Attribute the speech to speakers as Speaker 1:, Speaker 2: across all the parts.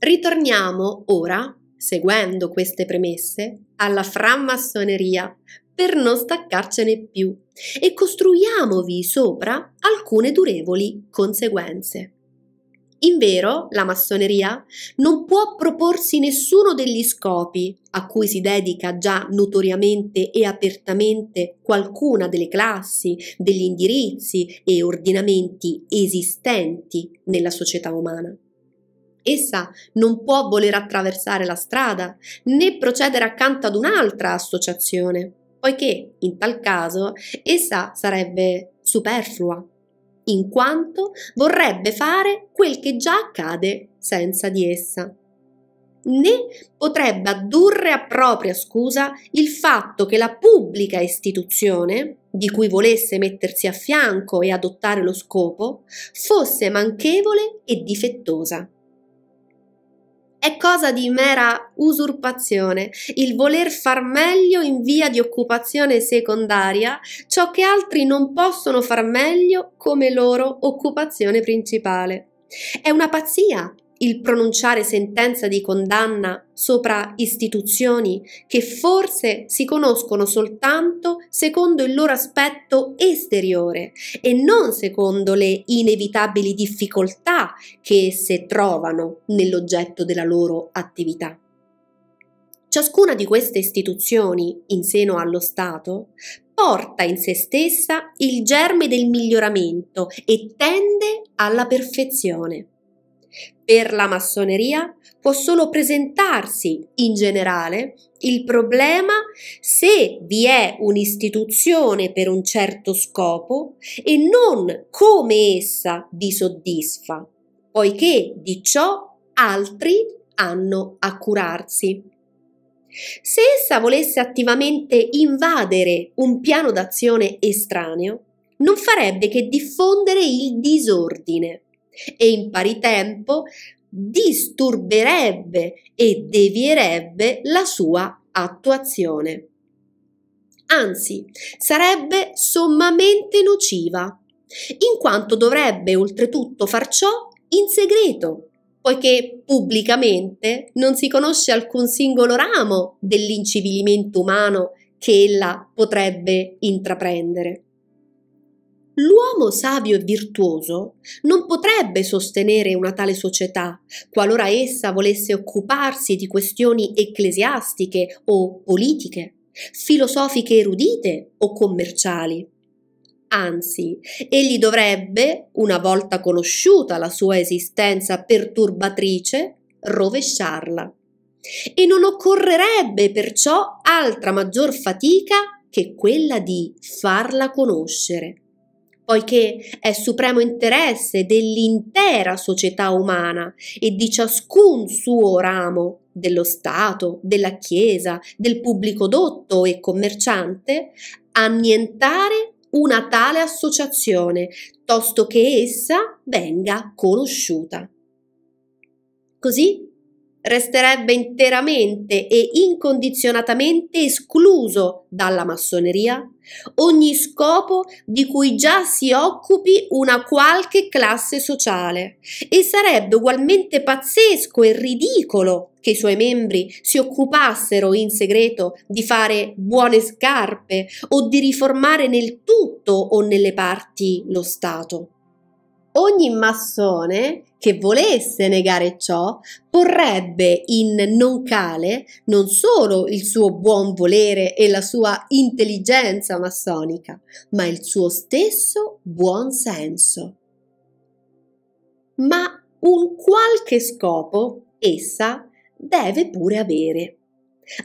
Speaker 1: Ritorniamo ora, seguendo queste premesse, alla frammassoneria per non staccarcene più e costruiamovi sopra alcune durevoli conseguenze. Invero, la massoneria non può proporsi nessuno degli scopi a cui si dedica già notoriamente e apertamente qualcuna delle classi, degli indirizzi e ordinamenti esistenti nella società umana essa non può voler attraversare la strada né procedere accanto ad un'altra associazione, poiché in tal caso essa sarebbe superflua, in quanto vorrebbe fare quel che già accade senza di essa né potrebbe addurre a propria scusa il fatto che la pubblica istituzione, di cui volesse mettersi a fianco e adottare lo scopo, fosse manchevole e difettosa. È cosa di mera usurpazione il voler far meglio in via di occupazione secondaria ciò che altri non possono far meglio come loro occupazione principale. È una pazzia il pronunciare sentenza di condanna sopra istituzioni che forse si conoscono soltanto secondo il loro aspetto esteriore e non secondo le inevitabili difficoltà che esse trovano nell'oggetto della loro attività. Ciascuna di queste istituzioni, in seno allo Stato, porta in se stessa il germe del miglioramento e tende alla perfezione. Per la massoneria può solo presentarsi in generale il problema se vi è un'istituzione per un certo scopo e non come essa vi soddisfa, poiché di ciò altri hanno a curarsi. Se essa volesse attivamente invadere un piano d'azione estraneo, non farebbe che diffondere il disordine e in pari tempo disturberebbe e devierebbe la sua attuazione. Anzi, sarebbe sommamente nociva, in quanto dovrebbe oltretutto far ciò in segreto, poiché pubblicamente non si conosce alcun singolo ramo dell'incivilimento umano che ella potrebbe intraprendere. L'uomo savio e virtuoso non potrebbe sostenere una tale società, qualora essa volesse occuparsi di questioni ecclesiastiche o politiche, filosofiche erudite o commerciali. Anzi, egli dovrebbe, una volta conosciuta la sua esistenza perturbatrice, rovesciarla. E non occorrerebbe perciò altra maggior fatica che quella di farla conoscere poiché è supremo interesse dell'intera società umana e di ciascun suo ramo, dello Stato, della Chiesa, del pubblico dotto e commerciante, annientare una tale associazione, tosto che essa venga conosciuta. Così resterebbe interamente e incondizionatamente escluso dalla massoneria ogni scopo di cui già si occupi una qualche classe sociale e sarebbe ugualmente pazzesco e ridicolo che i suoi membri si occupassero in segreto di fare buone scarpe o di riformare nel tutto o nelle parti lo Stato. Ogni massone che volesse negare ciò, porrebbe in non cale non solo il suo buon volere e la sua intelligenza massonica, ma il suo stesso buon senso. Ma un qualche scopo essa deve pure avere,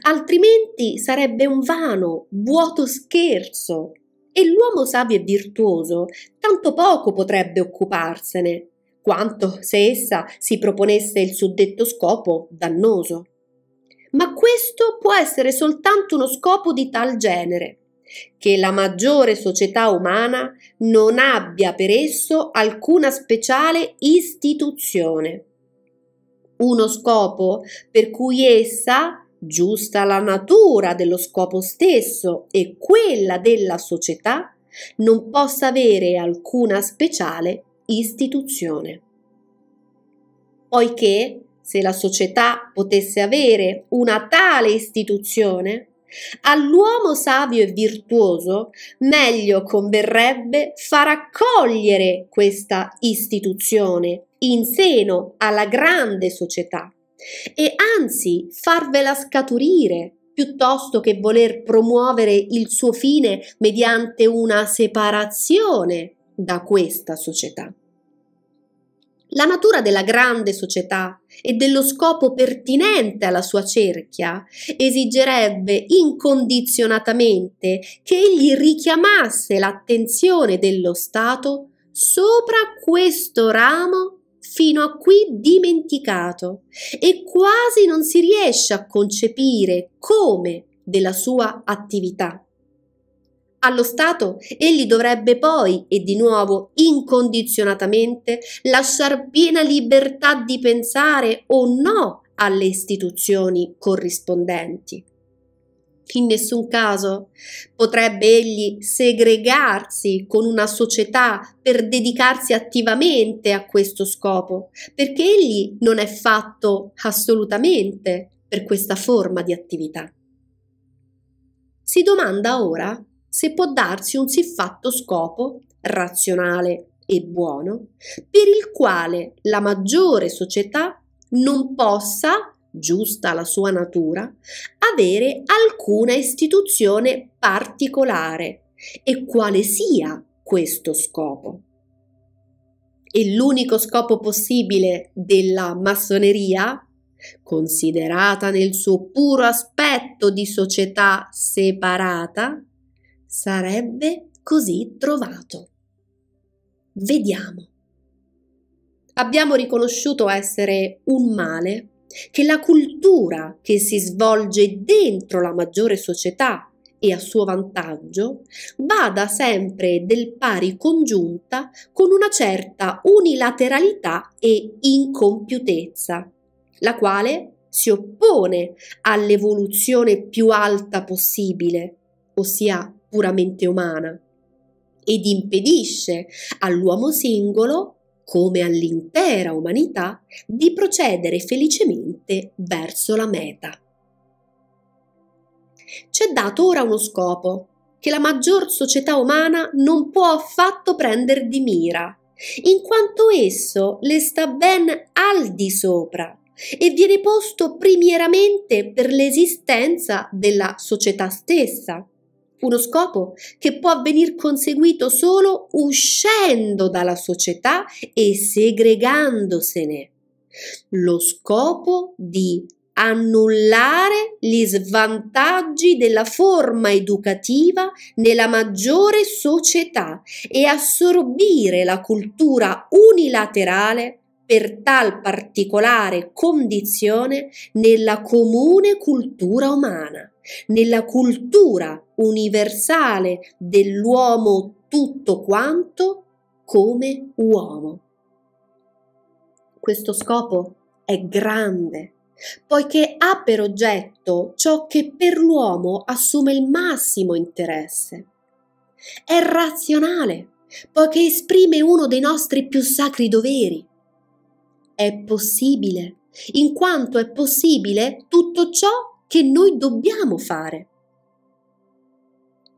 Speaker 1: altrimenti sarebbe un vano, vuoto scherzo e l'uomo savio e virtuoso tanto poco potrebbe occuparsene quanto se essa si proponesse il suddetto scopo dannoso. Ma questo può essere soltanto uno scopo di tal genere, che la maggiore società umana non abbia per esso alcuna speciale istituzione. Uno scopo per cui essa, giusta la natura dello scopo stesso e quella della società, non possa avere alcuna speciale istituzione. Poiché se la società potesse avere una tale istituzione, all'uomo savio e virtuoso meglio converrebbe far accogliere questa istituzione in seno alla grande società e anzi farvela scaturire piuttosto che voler promuovere il suo fine mediante una separazione da questa società. La natura della grande società e dello scopo pertinente alla sua cerchia esigerebbe incondizionatamente che egli richiamasse l'attenzione dello Stato sopra questo ramo fino a qui dimenticato e quasi non si riesce a concepire come della sua attività allo Stato egli dovrebbe poi e di nuovo incondizionatamente lasciar piena libertà di pensare o no alle istituzioni corrispondenti. In nessun caso potrebbe egli segregarsi con una società per dedicarsi attivamente a questo scopo, perché egli non è fatto assolutamente per questa forma di attività. Si domanda ora se può darsi un siffatto scopo razionale e buono, per il quale la maggiore società non possa, giusta la sua natura, avere alcuna istituzione particolare e quale sia questo scopo. E l'unico scopo possibile della massoneria, considerata nel suo puro aspetto di società separata, sarebbe così trovato. Vediamo. Abbiamo riconosciuto essere un male che la cultura che si svolge dentro la maggiore società e a suo vantaggio vada sempre del pari congiunta con una certa unilateralità e incompiutezza, la quale si oppone all'evoluzione più alta possibile, ossia puramente umana ed impedisce all'uomo singolo, come all'intera umanità, di procedere felicemente verso la meta. C'è dato ora uno scopo che la maggior società umana non può affatto prendere di mira, in quanto esso le sta ben al di sopra e viene posto primieramente per l'esistenza della società stessa uno scopo che può venir conseguito solo uscendo dalla società e segregandosene. Lo scopo di annullare gli svantaggi della forma educativa nella maggiore società e assorbire la cultura unilaterale per tal particolare condizione nella comune cultura umana, nella cultura universale dell'uomo tutto quanto come uomo. Questo scopo è grande, poiché ha per oggetto ciò che per l'uomo assume il massimo interesse. È razionale, poiché esprime uno dei nostri più sacri doveri. È possibile, in quanto è possibile tutto ciò che noi dobbiamo fare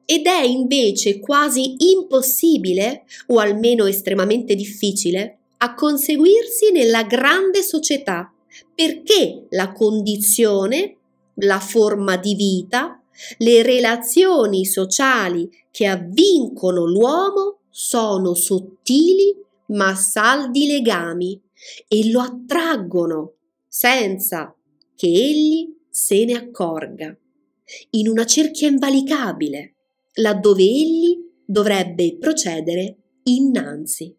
Speaker 1: ed è invece quasi impossibile, o almeno estremamente difficile, a conseguirsi nella grande società, perché la condizione, la forma di vita, le relazioni sociali che avvincono l'uomo sono sottili ma saldi legami e lo attraggono senza che egli se ne accorga in una cerchia invalicabile laddove egli dovrebbe procedere innanzi.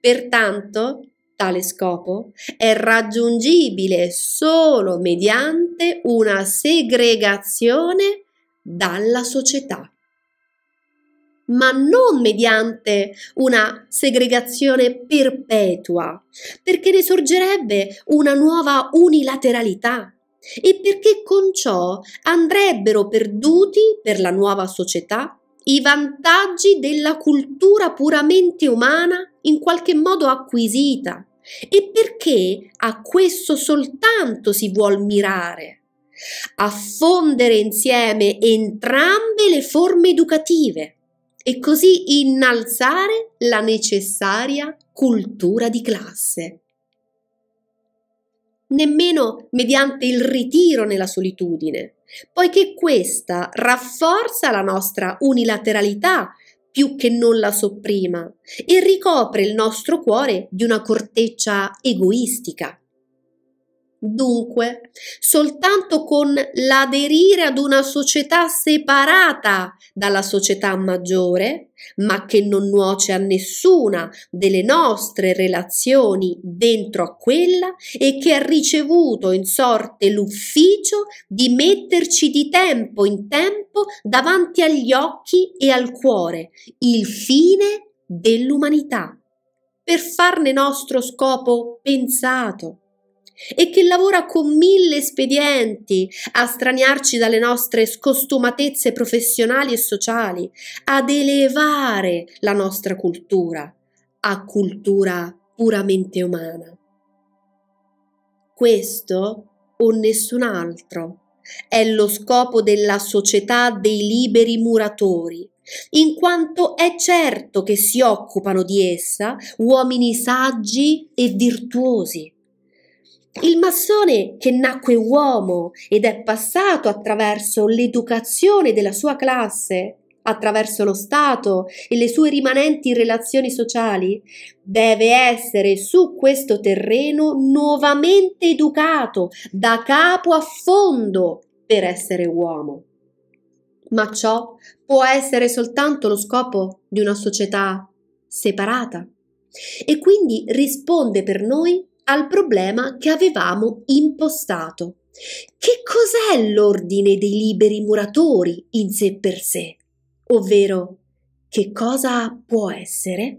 Speaker 1: Pertanto, tale scopo è raggiungibile solo mediante una segregazione dalla società, ma non mediante una segregazione perpetua, perché ne sorgerebbe una nuova unilateralità e perché con ciò andrebbero perduti per la nuova società i vantaggi della cultura puramente umana in qualche modo acquisita e perché a questo soltanto si vuol mirare, a fondere insieme entrambe le forme educative e così innalzare la necessaria cultura di classe nemmeno mediante il ritiro nella solitudine, poiché questa rafforza la nostra unilateralità più che non la sopprima e ricopre il nostro cuore di una corteccia egoistica. Dunque, soltanto con l'aderire ad una società separata dalla società maggiore, ma che non nuoce a nessuna delle nostre relazioni dentro a quella e che ha ricevuto in sorte l'ufficio di metterci di tempo in tempo davanti agli occhi e al cuore il fine dell'umanità, per farne nostro scopo pensato e che lavora con mille espedienti a straniarci dalle nostre scostumatezze professionali e sociali, ad elevare la nostra cultura a cultura puramente umana. Questo o nessun altro è lo scopo della società dei liberi muratori, in quanto è certo che si occupano di essa uomini saggi e virtuosi il massone che nacque uomo ed è passato attraverso l'educazione della sua classe, attraverso lo Stato e le sue rimanenti relazioni sociali, deve essere su questo terreno nuovamente educato da capo a fondo per essere uomo. Ma ciò può essere soltanto lo scopo di una società separata e quindi risponde per noi al problema che avevamo impostato. Che cos'è l'ordine dei liberi muratori in sé per sé? Ovvero, che cosa può essere?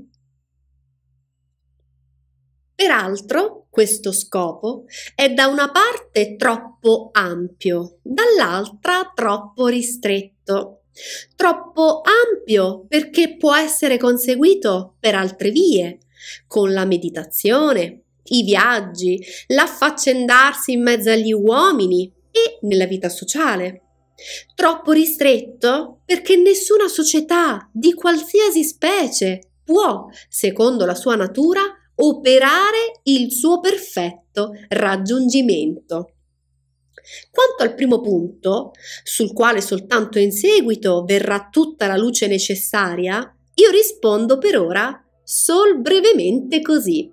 Speaker 1: Peraltro, questo scopo è da una parte troppo ampio, dall'altra troppo ristretto. Troppo ampio perché può essere conseguito per altre vie, con la meditazione, i viaggi, l'affaccendarsi in mezzo agli uomini e nella vita sociale. Troppo ristretto perché nessuna società di qualsiasi specie può, secondo la sua natura, operare il suo perfetto raggiungimento. Quanto al primo punto, sul quale soltanto in seguito verrà tutta la luce necessaria, io rispondo per ora sol brevemente così.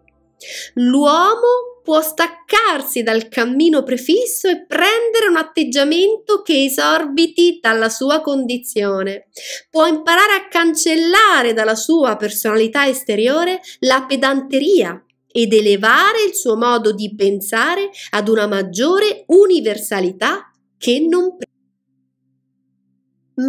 Speaker 1: L'uomo può staccarsi dal cammino prefisso e prendere un atteggiamento che esorbiti dalla sua condizione. Può imparare a cancellare dalla sua personalità esteriore la pedanteria ed elevare il suo modo di pensare ad una maggiore universalità che non prima.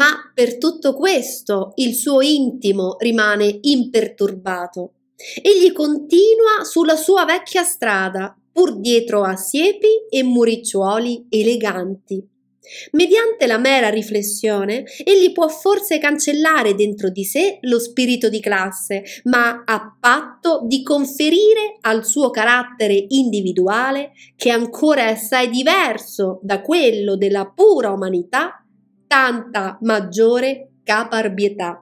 Speaker 1: Ma per tutto questo il suo intimo rimane imperturbato Egli continua sulla sua vecchia strada, pur dietro a siepi e muricciuoli eleganti. Mediante la mera riflessione, egli può forse cancellare dentro di sé lo spirito di classe, ma a patto di conferire al suo carattere individuale, che ancora è assai diverso da quello della pura umanità, tanta maggiore caparbietà.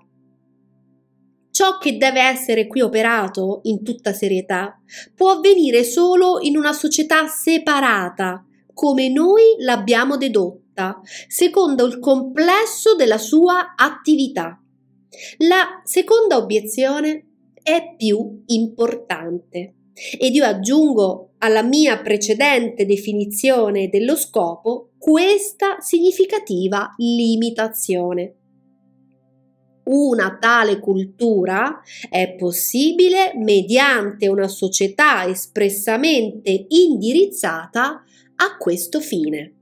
Speaker 1: Ciò che deve essere qui operato, in tutta serietà, può avvenire solo in una società separata, come noi l'abbiamo dedotta, secondo il complesso della sua attività. La seconda obiezione è più importante ed io aggiungo alla mia precedente definizione dello scopo questa significativa limitazione una tale cultura è possibile mediante una società espressamente indirizzata a questo fine.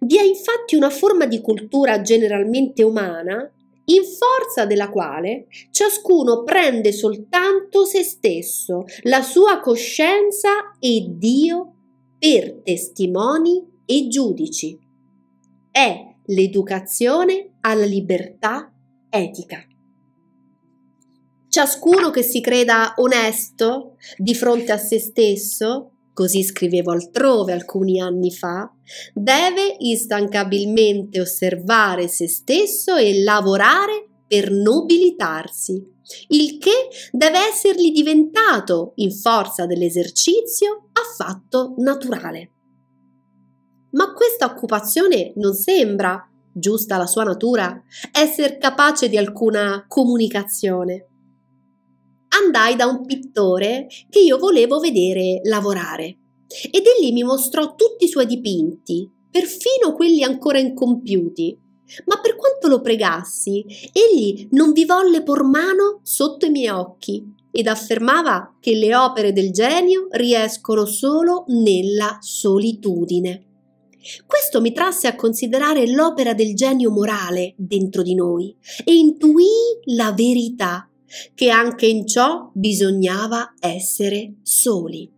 Speaker 1: Vi è infatti una forma di cultura generalmente umana in forza della quale ciascuno prende soltanto se stesso, la sua coscienza e Dio per testimoni e giudici. È l'educazione alla libertà etica. Ciascuno che si creda onesto di fronte a se stesso, così scrivevo altrove alcuni anni fa, deve instancabilmente osservare se stesso e lavorare per nobilitarsi, il che deve essergli diventato, in forza dell'esercizio, affatto naturale. Ma questa occupazione non sembra giusta la sua natura, esser capace di alcuna comunicazione. Andai da un pittore che io volevo vedere lavorare ed egli mi mostrò tutti i suoi dipinti, perfino quelli ancora incompiuti. Ma per quanto lo pregassi, egli non vi volle por mano sotto i miei occhi ed affermava che le opere del genio riescono solo nella solitudine. Questo mi trasse a considerare l'opera del genio morale dentro di noi e intuì la verità che anche in ciò bisognava essere soli.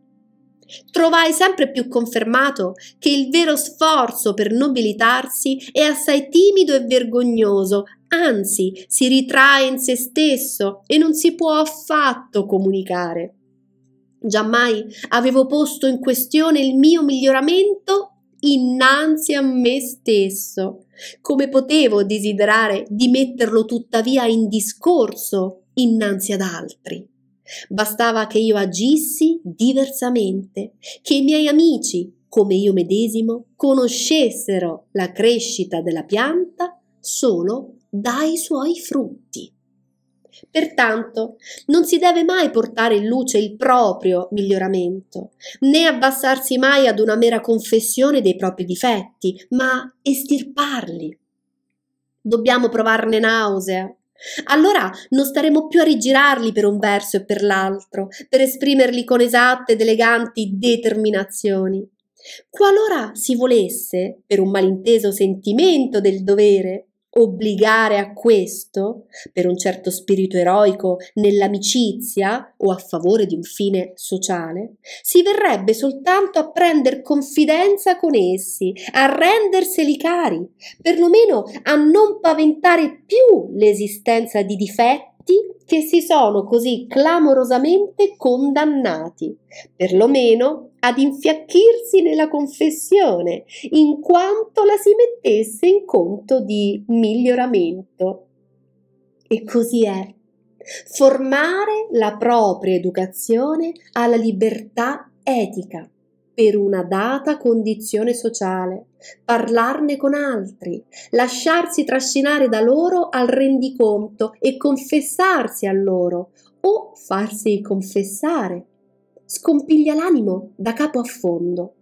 Speaker 1: Trovai sempre più confermato che il vero sforzo per nobilitarsi è assai timido e vergognoso, anzi si ritrae in se stesso e non si può affatto comunicare. Giammai avevo posto in questione il mio miglioramento innanzi a me stesso. Come potevo desiderare di metterlo tuttavia in discorso innanzi ad altri? Bastava che io agissi diversamente, che i miei amici, come io medesimo, conoscessero la crescita della pianta solo dai suoi frutti. Pertanto, non si deve mai portare in luce il proprio miglioramento, né abbassarsi mai ad una mera confessione dei propri difetti, ma estirparli. Dobbiamo provarne nausea. Allora non staremo più a rigirarli per un verso e per l'altro, per esprimerli con esatte ed eleganti determinazioni. Qualora si volesse, per un malinteso sentimento del dovere, obbligare a questo per un certo spirito eroico nell'amicizia o a favore di un fine sociale, si verrebbe soltanto a prender confidenza con essi, a renderseli cari, perlomeno a non paventare più l'esistenza di difetti che si sono così clamorosamente condannati, perlomeno ad infiacchirsi nella confessione, in quanto la si mettesse in conto di miglioramento. E così è. Formare la propria educazione alla libertà etica per una data condizione sociale, parlarne con altri, lasciarsi trascinare da loro al rendiconto e confessarsi a loro o farsi confessare. Scompiglia l'animo da capo a fondo,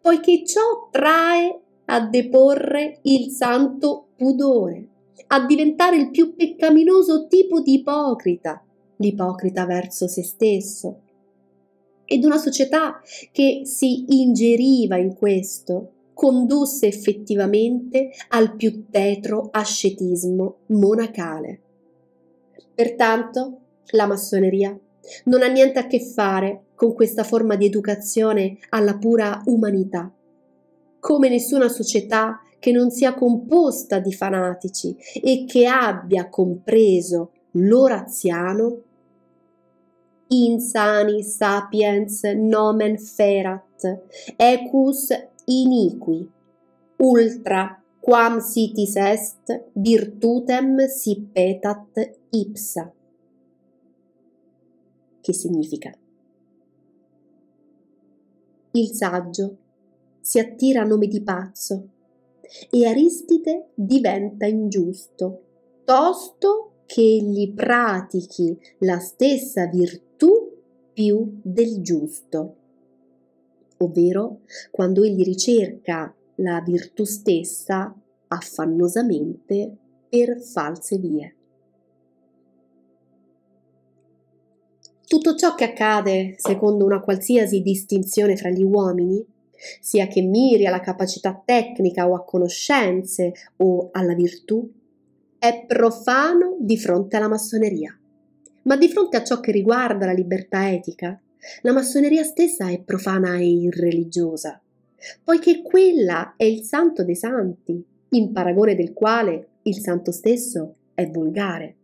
Speaker 1: poiché ciò trae a deporre il santo pudore, a diventare il più peccaminoso tipo di ipocrita, l'ipocrita verso se stesso, ed una società che si ingeriva in questo condusse effettivamente al più tetro ascetismo monacale. Pertanto, la massoneria non ha niente a che fare con questa forma di educazione alla pura umanità. Come nessuna società che non sia composta di fanatici e che abbia compreso l'oraziano insani sapiens nomen ferat, ecus iniqui, ultra quam sitis est virtutem si petat ipsa. Che significa? Il saggio si attira a nome di pazzo e Aristide diventa ingiusto, tosto che egli pratichi la stessa virtù più del giusto, ovvero quando egli ricerca la virtù stessa affannosamente per false vie. Tutto ciò che accade secondo una qualsiasi distinzione fra gli uomini, sia che miri alla capacità tecnica o a conoscenze o alla virtù, è profano di fronte alla massoneria. Ma di fronte a ciò che riguarda la libertà etica, la massoneria stessa è profana e irreligiosa, poiché quella è il santo dei santi, in paragone del quale il santo stesso è volgare.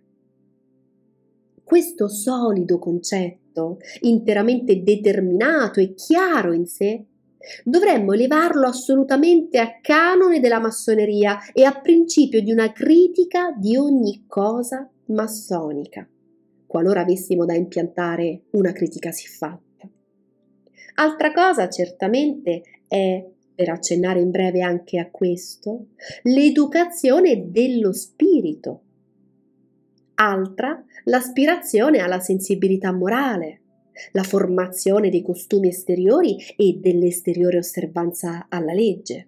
Speaker 1: Questo solido concetto, interamente determinato e chiaro in sé, dovremmo elevarlo assolutamente a canone della massoneria e a principio di una critica di ogni cosa massonica qualora avessimo da impiantare una critica siffatta. Altra cosa certamente è, per accennare in breve anche a questo, l'educazione dello spirito. Altra, l'aspirazione alla sensibilità morale, la formazione dei costumi esteriori e dell'esteriore osservanza alla legge.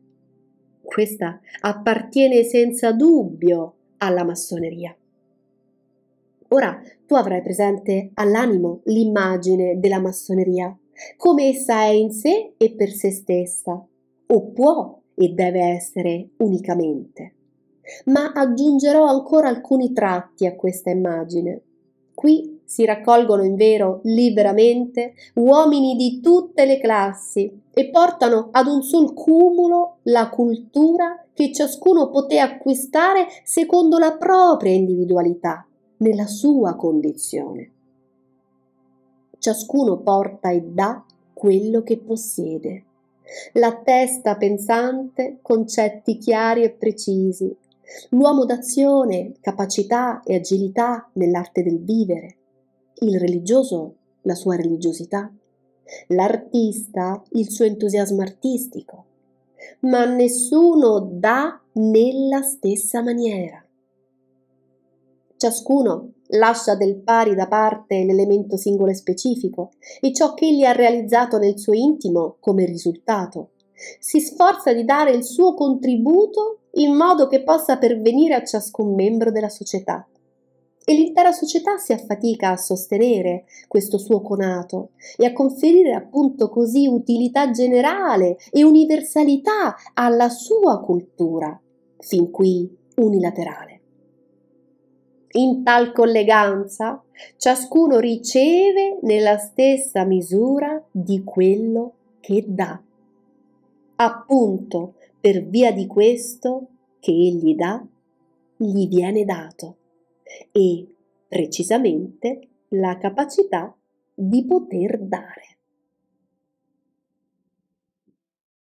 Speaker 1: Questa appartiene senza dubbio alla massoneria. Ora tu avrai presente all'animo l'immagine della massoneria, come essa è in sé e per se stessa, o può e deve essere unicamente. Ma aggiungerò ancora alcuni tratti a questa immagine. Qui si raccolgono in vero liberamente uomini di tutte le classi e portano ad un sol cumulo la cultura che ciascuno poté acquistare secondo la propria individualità nella sua condizione. Ciascuno porta e dà quello che possiede. La testa pensante, concetti chiari e precisi. L'uomo d'azione, capacità e agilità nell'arte del vivere. Il religioso, la sua religiosità. L'artista, il suo entusiasmo artistico. Ma nessuno dà nella stessa maniera. Ciascuno lascia del pari da parte l'elemento singolo e specifico e ciò che egli ha realizzato nel suo intimo come risultato. Si sforza di dare il suo contributo in modo che possa pervenire a ciascun membro della società. E l'intera società si affatica a sostenere questo suo conato e a conferire appunto così utilità generale e universalità alla sua cultura, fin qui unilaterale. In tal colleganza ciascuno riceve nella stessa misura di quello che dà. Appunto, per via di questo che egli dà, gli viene dato e precisamente la capacità di poter dare.